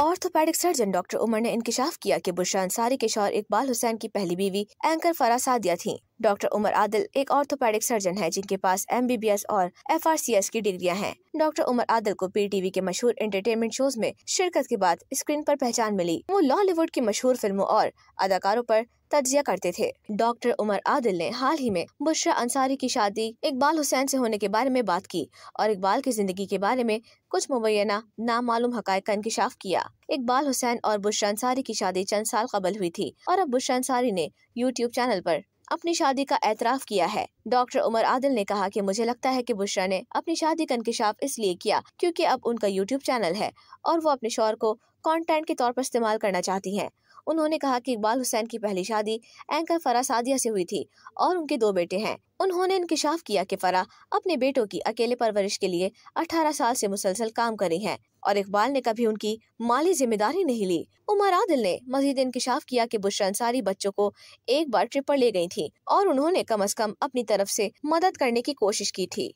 orthopaedic surgeon doctor Umar ने इंकशाफ किया कि बुशरा अंसारी के शौर इकबाल हुसैन की पहली बीवी एंकर फरा सादिया थी डॉक्टर उमर आदिल एक ऑर्थोपेडिक सर्जन है जिनके पास एम बी बी एस और एफ आर सी एस की डिग्रियाँ हैं डॉक्टर उमर आदिल को पी टी वी के मशहूर एंटरटेनमेंट शोज में शिरकत के बाद स्क्रीन पर पहचान मिली वो लॉलीवुड की मशहूर फिल्मों और अदाकारों पर तजिया करते थे डॉक्टर उमर आदिल ने हाल ही में बुशरा अंसारी की शादी इकबाल हुसैन से होने के बारे में बात की और इकबाल की जिंदगी के बारे में कुछ मुबैना नामालूम हक का इंकशाफ किया इकबाल हुसैन और बुशरा अंसारी की शादी चंद साल कबल हुई थी और अब बुशरा अंसारी ने यूट्यूब चैनल पर अपनी शादी का एतराफ़ किया है डॉक्टर उमर आदिल ने कहा कि मुझे लगता है कि बुशरा ने अपनी शादी का इंकशाफ इसलिए किया क्योंकि अब उनका यूट्यूब चैनल है और वो अपने शोर को कंटेंट के तौर पर इस्तेमाल करना चाहती हैं उन्होंने कहा कि इकबाल हुसैन की पहली शादी एंकर फरा सादिया से हुई थी और उनके दो बेटे हैं उन्होंने इंकशाफ किया कि फरा अपने बेटों की अकेले परवरिश के लिए 18 साल से मुसलसल काम करी है और इकबाल ने कभी उनकी माली जिम्मेदारी नहीं ली उमर आदिल ने मजीद इंकशाफ किया कि बुशरा अंसारी बच्चों को एक बार ट्रिप पर ले गई थी और उन्होंने कम अज कम अपनी तरफ ऐसी मदद करने की कोशिश की थी